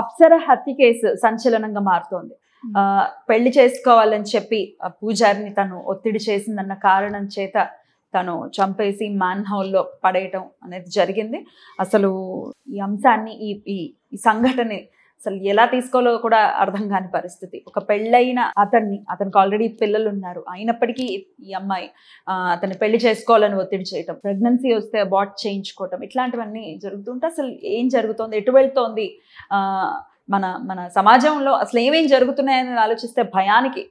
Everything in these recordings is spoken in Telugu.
అప్సర హత్య కేసు సంచలనంగా మారుతోంది పెళ్లి చేసుకోవాలని చెప్పి పూజారిని తను ఒత్తిడి చేసిందన్న కారణం చేత తను చంపేసి మ్యాన్ హౌల్లో పడేయటం అనేది జరిగింది అసలు ఈ అంశాన్ని ఈ ఈ సంఘటన అసలు ఎలా తీసుకోవాలో కూడా అర్థం కాని పరిస్థితి ఒక పెళ్ళైన అతన్ని అతనికి ఆల్రెడీ పిల్లలు ఉన్నారు అయినప్పటికీ ఈ అమ్మాయి అతన్ని పెళ్లి చేసుకోవాలని ఒత్తిడి చేయటం ప్రెగ్నెన్సీ వస్తే అబార్ట్ చేయించుకోవటం ఇట్లాంటివన్నీ జరుగుతుంటే అసలు ఏం జరుగుతోంది ఎటు వెళ్తోంది మన మన సమాజంలో అసలు ఏమేం జరుగుతున్నాయని ఆలోచిస్తే భయానికి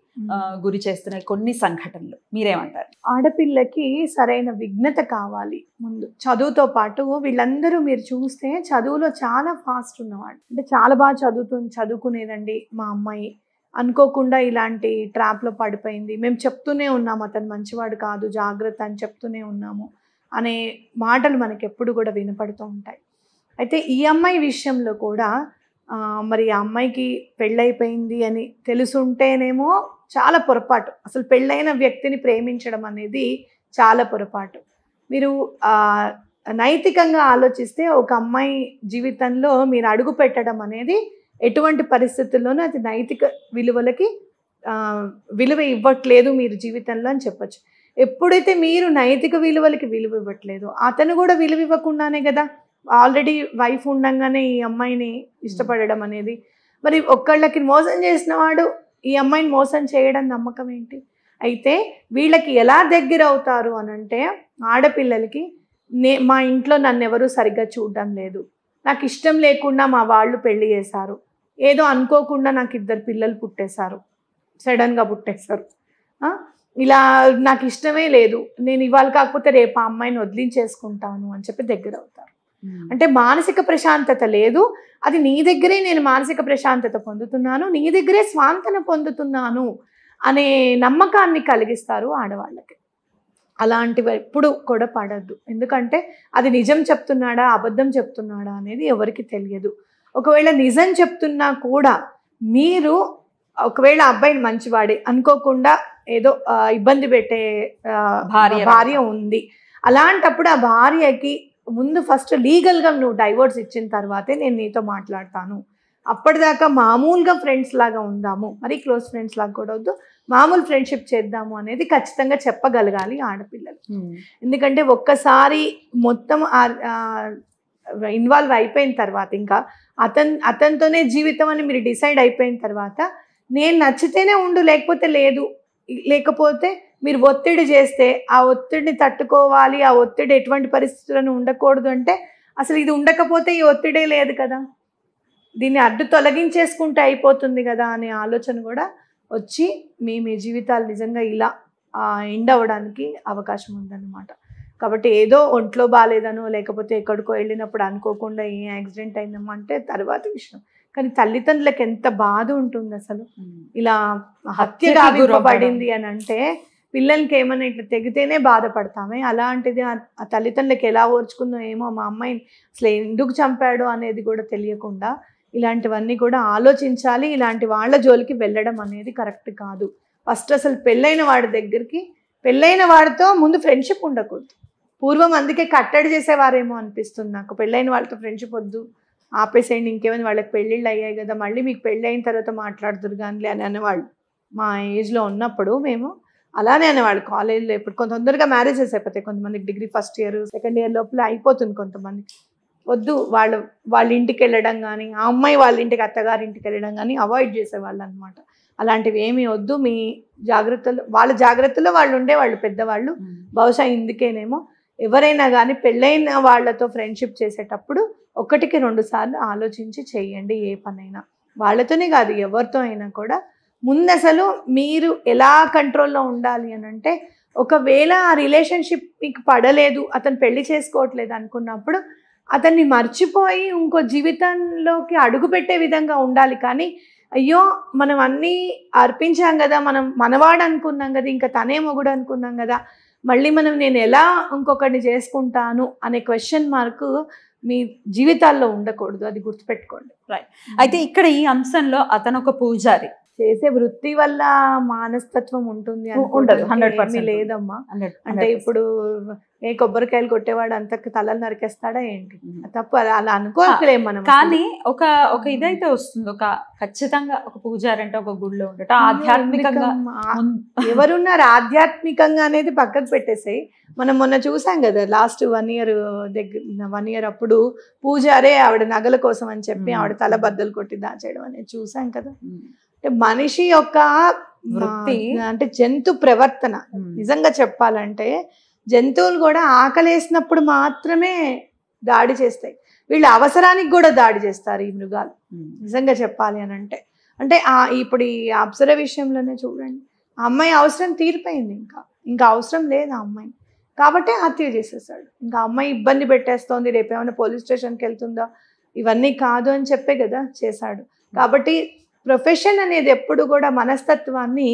గురి చేస్తున్నాయి కొన్ని సంఘటనలు మీరేమంటారు ఆడపిల్లకి సరైన విఘ్నత కావాలి ముందు చదువుతో పాటు వీళ్ళందరూ మీరు చూస్తే చదువులో చాలా ఫాస్ట్ ఉన్నవాడు అంటే చాలా బాగా చదువుతు చదువుకునేదండి మా అమ్మాయి అనుకోకుండా ఇలాంటి ట్రాప్లో పడిపోయింది మేము చెప్తూనే ఉన్నాము అతను మంచివాడు కాదు జాగ్రత్త అని చెప్తూనే ఉన్నాము అనే మాటలు మనకి ఎప్పుడు కూడా వినపడుతూ ఉంటాయి అయితే ఈ అమ్మాయి విషయంలో కూడా మరి ఆ అమ్మాయికి పెళ్ళైపోయింది అని తెలుసుంటేనేమో చాలా పొరపాటు అసలు పెళ్ళైన వ్యక్తిని ప్రేమించడం అనేది చాలా పొరపాటు మీరు నైతికంగా ఆలోచిస్తే ఒక అమ్మాయి జీవితంలో మీరు అడుగు పెట్టడం అనేది ఎటువంటి పరిస్థితుల్లోనూ అది నైతిక విలువలకి విలువ ఇవ్వట్లేదు మీరు జీవితంలో అని చెప్పచ్చు ఎప్పుడైతే మీరు నైతిక విలువలకి విలువ ఇవ్వట్లేదు అతను కూడా విలువ ఇవ్వకుండానే కదా ఆల్రెడీ వైఫ్ ఉండంగానే ఈ అమ్మాయిని hmm. ఇష్టపడడం అనేది మరి ఒక్కళ్ళకి మోసం చేసిన వాడు ఈ అమ్మాయిని మోసం చేయడం నమ్మకం ఏంటి అయితే వీళ్ళకి ఎలా దగ్గర అవుతారు అని అంటే ఆడపిల్లలకి నే మా ఇంట్లో నన్ను ఎవరు సరిగ్గా చూడడం లేదు నాకు ఇష్టం లేకుండా మా వాళ్ళు పెళ్లి చేశారు ఏదో అనుకోకుండా నాకు ఇద్దరు పిల్లలు పుట్టేశారు సడన్గా పుట్టేశారు ఇలా నాకు ఇష్టమే లేదు నేను ఇవాళ కాకపోతే రేపు ఆ అమ్మాయిని వదిలించేసుకుంటాను అని చెప్పి దగ్గర అవుతారు అంటే మానసిక ప్రశాంతత లేదు అది నీ దగ్గరే నేను మానసిక ప్రశాంతత పొందుతున్నాను నీ దగ్గరే స్వాంతన పొందుతున్నాను అనే నమ్మకాన్ని కలిగిస్తారు ఆడవాళ్ళకి అలాంటివి ఎప్పుడు కూడా పడద్దు ఎందుకంటే అది నిజం చెప్తున్నాడా అబద్ధం చెప్తున్నాడా అనేది ఎవరికి తెలియదు ఒకవేళ నిజం చెప్తున్నా కూడా మీరు ఒకవేళ అబ్బాయిని మంచివాడే అనుకోకుండా ఏదో ఇబ్బంది పెట్టే భార్య భార్య ఉంది అలాంటప్పుడు ఆ భార్యకి ముందు ఫస్ట్ లీగల్గా నువ్వు డైవర్స్ ఇచ్చిన తర్వాతే నేను నీతో మాట్లాడతాను అప్పటిదాకా మామూలుగా ఫ్రెండ్స్ లాగా ఉందాము మరీ క్లోజ్ ఫ్రెండ్స్ లాగా కూడా వద్దు మామూలు ఫ్రెండ్షిప్ చేద్దాము అనేది ఖచ్చితంగా చెప్పగలగాలి ఆడపిల్లలు hmm. ఎందుకంటే ఒక్కసారి మొత్తం ఇన్వాల్వ్ అయిపోయిన తర్వాత ఇంకా అతను అతనితోనే జీవితం అని మీరు డిసైడ్ అయిపోయిన తర్వాత నేను నచ్చితేనే ఉండు లేకపోతే లేదు లేకపోతే మీరు ఒత్తిడి చేస్తే ఆ ఒత్తిడిని తట్టుకోవాలి ఆ ఒత్తిడి ఎటువంటి పరిస్థితులను ఉండకూడదు అంటే అసలు ఇది ఉండకపోతే ఈ ఒత్తిడే లేదు కదా దీన్ని అడ్డు తొలగించేసుకుంటే అయిపోతుంది కదా అనే ఆలోచన కూడా వచ్చి మీ మీ జీవితాలు నిజంగా ఇలా ఎండ్ అవ్వడానికి అవకాశం ఉందన్నమాట కాబట్టి ఏదో ఒంట్లో బాగాలేదనో లేకపోతే ఎక్కడికో వెళ్ళినప్పుడు అనుకోకుండా ఏం యాక్సిడెంట్ అయిందమ్మా అంటే తర్వాత విషయం కానీ తల్లిదండ్రులకు ఎంత బాధ ఉంటుంది అసలు ఇలా హత్యగా పడింది అని అంటే పిల్లలకి ఏమైనా ఇట్లా తెగితేనే బాధపడతామే అలాంటిది ఆ తల్లిదండ్రులకు ఎలా ఓర్చుకుందో ఏమో మా అమ్మాయిని అసలు ఎందుకు చంపాడు అనేది కూడా తెలియకుండా ఇలాంటివన్నీ కూడా ఆలోచించాలి ఇలాంటి వాళ్ళ జోలికి వెళ్ళడం అనేది కరెక్ట్ కాదు ఫస్ట్ అసలు పెళ్ళైన వాడి దగ్గరికి పెళ్ళైన వాడితో ముందు ఫ్రెండ్షిప్ ఉండకూడదు పూర్వం అందుకే కట్టడి చేసేవారేమో అనిపిస్తుంది నాకు పెళ్ళైన వాళ్ళతో ఫ్రెండ్షిప్ వద్దు ఆపేసేయండి ఇంకేమైనా వాళ్ళకి పెళ్ళిళ్ళు అయ్యాయి కదా మళ్ళీ మీకు పెళ్ళి అయిన తర్వాత మాట్లాడుతురు కానీ అని అనేవాళ్ళు మా ఏజ్లో ఉన్నప్పుడు మేము అలానే వాళ్ళు కాలేజీలో ఇప్పుడు కొంత తొందరగా మ్యారేజెస్ అయిపోతాయి కొంతమందికి degree first year second year లోపల అయిపోతుంది కొంతమందికి వద్దు వాళ్ళు వాళ్ళ ఇంటికి వెళ్ళడం కానీ ఆ అమ్మాయి వాళ్ళ ఇంటికి అత్తగారి ఇంటికి వెళ్ళడం కానీ అవాయిడ్ చేసేవాళ్ళు అనమాట అలాంటివి ఏమీ వద్దు మీ జాగ్రత్తలు వాళ్ళ జాగ్రత్తలో వాళ్ళు ఉండే వాళ్ళు పెద్దవాళ్ళు బహుశా ఇందుకేనేమో ఎవరైనా కానీ పెళ్ళైన వాళ్ళతో ఫ్రెండ్షిప్ చేసేటప్పుడు ఒకటికి రెండు సార్లు ఆలోచించి చేయండి ఏ పనైనా వాళ్ళతోనే కాదు ఎవరితో అయినా కూడా ముందసలు మీరు ఎలా కంట్రోల్లో ఉండాలి అని అంటే ఒకవేళ ఆ రిలేషన్షిప్ మీకు పడలేదు అతను పెళ్లి చేసుకోవట్లేదు అనుకున్నప్పుడు అతన్ని మర్చిపోయి ఇంకో జీవితంలోకి అడుగుపెట్టే విధంగా ఉండాలి కానీ అయ్యో మనం అన్నీ అర్పించాం కదా మనం మనవాడు అనుకున్నాం కదా ఇంకా తనే మొగుడు అనుకున్నాం కదా మళ్ళీ మనం నేను ఎలా ఇంకొకరిని చేసుకుంటాను అనే క్వశ్చన్ మార్క్ మీ జీవితాల్లో ఉండకూడదు అది గుర్తుపెట్టుకోండి రైట్ అయితే ఇక్కడ ఈ అంశంలో అతను ఒక పూజారి చేసే వృత్తి వల్ల మానస్తత్వం ఉంటుంది ఉండదు హండ్రెడ్ పర్సెంట్ లేదమ్మా అంటే ఇప్పుడు ఏ కొబ్బరికాయలు కొట్టేవాడు అంత తలలు నరికేస్తాడా ఏంటి తప్పు అలా అనుకోలేము మనం కానీ ఒక ఒక ఇదైతే వస్తుంది ఒక ఖచ్చితంగా ఒక పూజారంటే ఒక గుడిలో ఉండటం ఆధ్యాత్మికంగా ఎవరున్నారు ఆధ్యాత్మికంగా అనేది పక్కకు పెట్టేసాయి మనం మొన్న చూసాం కదా లాస్ట్ వన్ ఇయర్ దగ్గర వన్ ఇయర్ అప్పుడు పూజారే ఆవిడ నగల కోసం అని చెప్పి ఆవిడ తల బద్దలు కొట్టి దాచేయడం అనేది చూసాం కదా అంటే మనిషి యొక్క వృత్తి అంటే జంతు ప్రవర్తన hmm. నిజంగా చెప్పాలంటే జంతువులు కూడా ఆకలేసినప్పుడు మాత్రమే దాడి చేస్తాయి వీళ్ళు అవసరానికి కూడా దాడి చేస్తారు ఈ మృగాలు hmm. నిజంగా చెప్పాలి అని అంటే అంటే ఆ ఇప్పుడు ఈ అప్సర విషయంలోనే చూడండి అమ్మాయి అవసరం తీరిపోయింది ఇంకా ఇంకా అవసరం లేదు ఆ అమ్మాయి కాబట్టి హత్య చేసేసాడు ఇంకా అమ్మాయి ఇబ్బంది పెట్టేస్తోంది రేపు ఏమైనా పోలీస్ స్టేషన్కి వెళ్తుందో ఇవన్నీ కాదు అని చెప్పే కదా చేశాడు hmm. కాబట్టి ప్రొఫెషన్ అనేది ఎప్పుడు కూడా మనస్తత్వాన్ని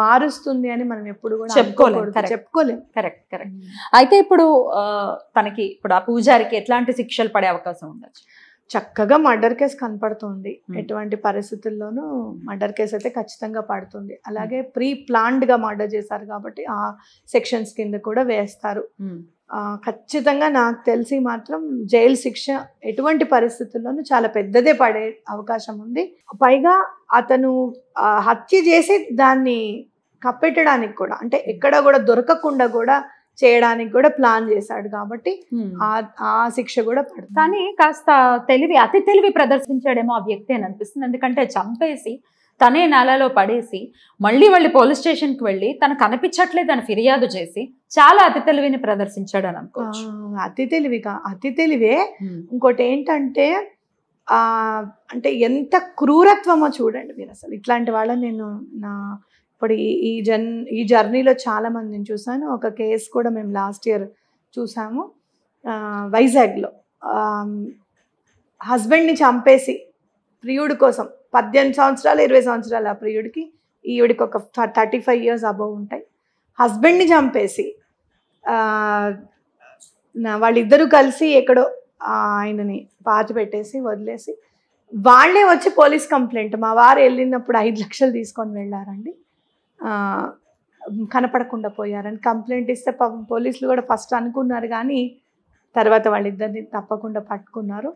మారుస్తుంది అని మనం ఎప్పుడు కూడా చెప్పుకోలేము చెప్పుకోలేము కరెక్ట్ కరెక్ట్ అయితే ఇప్పుడు తనకి ఇప్పుడు ఆ పూజారికి ఎట్లాంటి శిక్షలు పడే అవకాశం ఉండొచ్చు చక్కగా మర్డర్ కేసు కనపడుతుంది ఎటువంటి పరిస్థితుల్లోనూ మర్డర్ కేసు అయితే ఖచ్చితంగా పడుతుంది అలాగే ప్రీ ప్లాన్డ్గా మర్డర్ చేశారు కాబట్టి ఆ సెక్షన్స్ కింద కూడా వేస్తారు ఖచ్చితంగా నాకు తెలిసి మాత్రం జైలు శిక్ష ఎటువంటి పరిస్థితుల్లోనూ చాలా పెద్దదే పడే అవకాశం ఉంది పైగా అతను హత్య చేసి దాన్ని కప్పెట్టడానికి కూడా అంటే ఎక్కడ కూడా దొరకకుండా కూడా చేయడానికి కూడా ప్లాన్ చేశాడు కాబట్టి ఆ శిక్ష కూడా పడు కానీ కాస్త తెలివి అతి తెలివి ప్రదర్శించాడేమో ఆ వ్యక్తి అని అనిపిస్తుంది ఎందుకంటే చంపేసి తనే నేలలో పడేసి మళ్ళీ వాళ్ళు పోలీస్ స్టేషన్కి వెళ్ళి తను కనిపించట్లేదు అని ఫిర్యాదు చేసి చాలా అతి తెలివిని ప్రదర్శించాడు అని అనుకోవచ్చు అతి తెలివిగా అతి తెలివే ఇంకోటి ఏంటంటే అంటే ఎంత క్రూరత్వమో చూడండి మీరు అసలు ఇట్లాంటి వాళ్ళని నేను నా ఇప్పుడు ఈ జన్ ఈ జర్నీలో చాలా మందిని చూసాను ఒక కేసు కూడా మేము లాస్ట్ ఇయర్ చూసాము వైజాగ్లో హస్బెండ్ని చంపేసి ప్రియుడి కోసం పద్దెనిమిది సంవత్సరాలు ఇరవై సంవత్సరాలు ఆ ప్రియుడికి ఈవిడికి ఒక థర్టీ ఫైవ్ ఇయర్స్ అబౌవ్ ఉంటాయి హస్బెండ్ని చంపేసి వాళ్ళిద్దరూ కలిసి ఎక్కడో ఆయనని పాతి పెట్టేసి వదిలేసి వాళ్ళే వచ్చి పోలీస్ కంప్లైంట్ మా వారు వెళ్ళినప్పుడు ఐదు లక్షలు తీసుకొని వెళ్ళారండి కనపడకుండా పోయారని కంప్లైంట్ ఇస్తే పోలీసులు కూడా ఫస్ట్ అనుకున్నారు కానీ తర్వాత వాళ్ళిద్దరిని తప్పకుండా పట్టుకున్నారు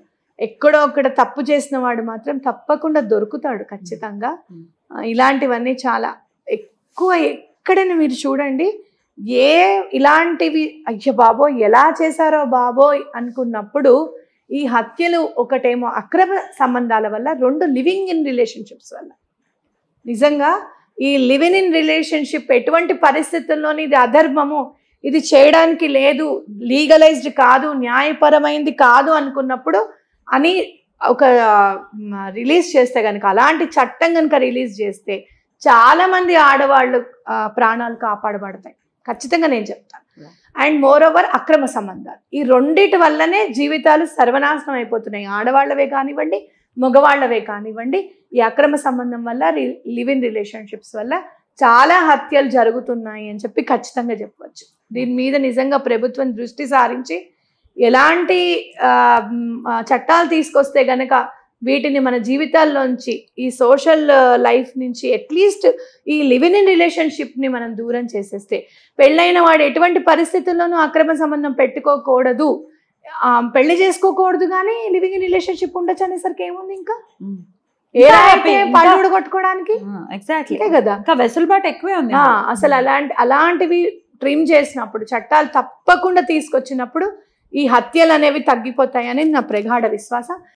ఎక్కడో ఒక్కడ తప్పు చేసిన వాడు మాత్రం తప్పకుండా దొరుకుతాడు ఖచ్చితంగా ఇలాంటివన్నీ చాలా ఎక్కువ ఎక్కడని మీరు చూడండి ఏ ఇలాంటివి అయ్య బాబో ఎలా చేశారో బాబో అనుకున్నప్పుడు ఈ హత్యలు ఒకటేమో అక్రమ సంబంధాల వల్ల రెండు లివింగ్ ఇన్ రిలేషన్షిప్స్ వల్ల నిజంగా ఈ లివింగ్ ఇన్ రిలేషన్షిప్ ఎటువంటి పరిస్థితుల్లోని ఇది అధర్మము ఇది చేయడానికి లేదు లీగలైజ్డ్ కాదు న్యాయపరమైంది కాదు అనుకున్నప్పుడు అని ఒక రిలీజ్ చేస్తే కనుక అలాంటి చట్టం కనుక రిలీజ్ చేస్తే చాలామంది ఆడవాళ్ళు ప్రాణాలు కాపాడబడతాయి ఖచ్చితంగా నేను చెప్తాను అండ్ మోర్ ఓవర్ అక్రమ సంబంధాలు ఈ రెండిటి వల్లనే జీవితాలు సర్వనాశనం అయిపోతున్నాయి ఆడవాళ్ళవే కానివ్వండి మగవాళ్ళవే కానివ్వండి ఈ అక్రమ సంబంధం వల్ల లివ్ ఇన్ రిలేషన్షిప్స్ వల్ల చాలా హత్యలు జరుగుతున్నాయి అని చెప్పి ఖచ్చితంగా చెప్పవచ్చు దీని మీద నిజంగా ప్రభుత్వం దృష్టి సారించి ఎలాంటి చట్టాలు తీసుకొస్తే గనక వీటిని మన జీవితాల్లోంచి ఈ సోషల్ లైఫ్ నుంచి అట్లీస్ట్ ఈ లివింగ్ ఇన్ రిలేషన్షిప్ని మనం దూరం చేసేస్తే పెళ్ళైన వాడు ఎటువంటి పరిస్థితుల్లోనూ అక్రమ సంబంధం పెట్టుకోకూడదు పెళ్లి చేసుకోకూడదు కానీ లివింగ్ ఇన్ రిలేషన్షిప్ ఉండొచ్చు అనేసరికి ఏముంది ఇంకా కొట్టుకోవడానికి వెసులుబాటు ఎక్కువే ఉంది అసలు అలాంటి అలాంటివి ట్రిమ్ చేసినప్పుడు చట్టాలు తప్పకుండా తీసుకొచ్చినప్పుడు ఈ హత్యలు అనేవి తగ్గిపోతాయి అనేది నా ప్రగాఢ విశ్వాసం